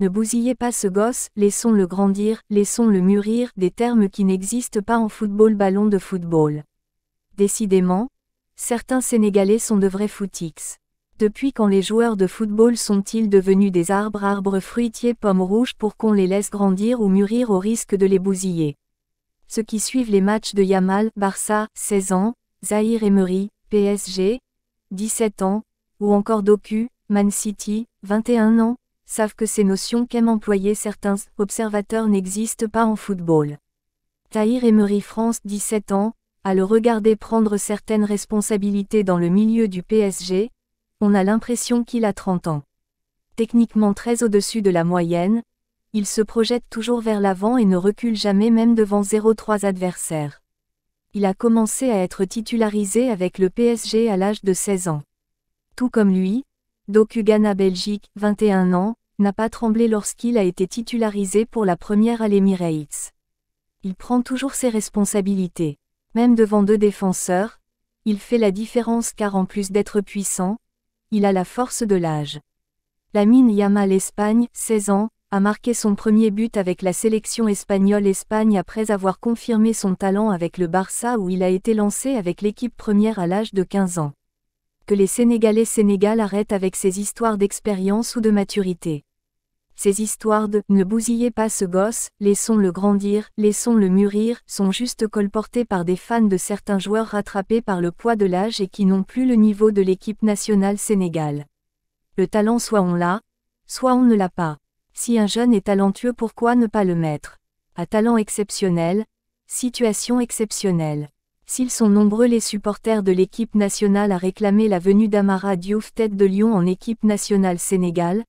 Ne bousillez pas ce gosse, laissons-le grandir, laissons-le mûrir, des termes qui n'existent pas en football ballon de football. Décidément, certains Sénégalais sont de vrais footix. Depuis quand les joueurs de football sont-ils devenus des arbres, arbres fruitiers, pommes rouges pour qu'on les laisse grandir ou mûrir au risque de les bousiller Ceux qui suivent les matchs de Yamal, Barça, 16 ans, Zahir Emery, PSG, 17 ans, ou encore Doku, Man City, 21 ans, savent que ces notions qu'aiment employer certains observateurs n'existent pas en football. Tahir Emery France, 17 ans, à le regarder prendre certaines responsabilités dans le milieu du PSG, on a l'impression qu'il a 30 ans. Techniquement très au-dessus de la moyenne, il se projette toujours vers l'avant et ne recule jamais même devant 0-3 adversaires. Il a commencé à être titularisé avec le PSG à l'âge de 16 ans. Tout comme lui, Dokugana Belgique, 21 ans, n'a pas tremblé lorsqu'il a été titularisé pour la première à l'Emirates. Il prend toujours ses responsabilités. Même devant deux défenseurs, il fait la différence car en plus d'être puissant, il a la force de l'âge. mine Yamal Espagne, 16 ans, a marqué son premier but avec la sélection espagnole Espagne après avoir confirmé son talent avec le Barça où il a été lancé avec l'équipe première à l'âge de 15 ans que les Sénégalais Sénégal arrêtent avec ces histoires d'expérience ou de maturité. Ces histoires de ne bousillez pas ce gosse, laissons-le grandir, laissons-le mûrir, sont juste colportées par des fans de certains joueurs rattrapés par le poids de l'âge et qui n'ont plus le niveau de l'équipe nationale Sénégal. Le talent soit on l'a, soit on ne l'a pas. Si un jeune est talentueux, pourquoi ne pas le mettre À talent exceptionnel, situation exceptionnelle. S'ils sont nombreux les supporters de l'équipe nationale à réclamer la venue d'Amara Diouf tête de Lyon en équipe nationale Sénégal,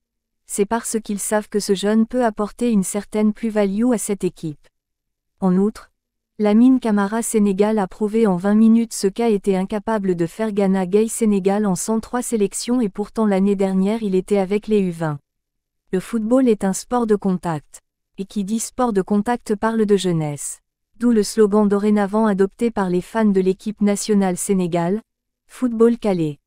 c'est parce qu'ils savent que ce jeune peut apporter une certaine plus-value à cette équipe. En outre, Lamine Camara Sénégal a prouvé en 20 minutes ce qu'a été incapable de faire Ghana Gay Sénégal en 103 sélections et pourtant l'année dernière il était avec les U20. Le football est un sport de contact. Et qui dit sport de contact parle de jeunesse d'où le slogan dorénavant adopté par les fans de l'équipe nationale Sénégal, Football Calais.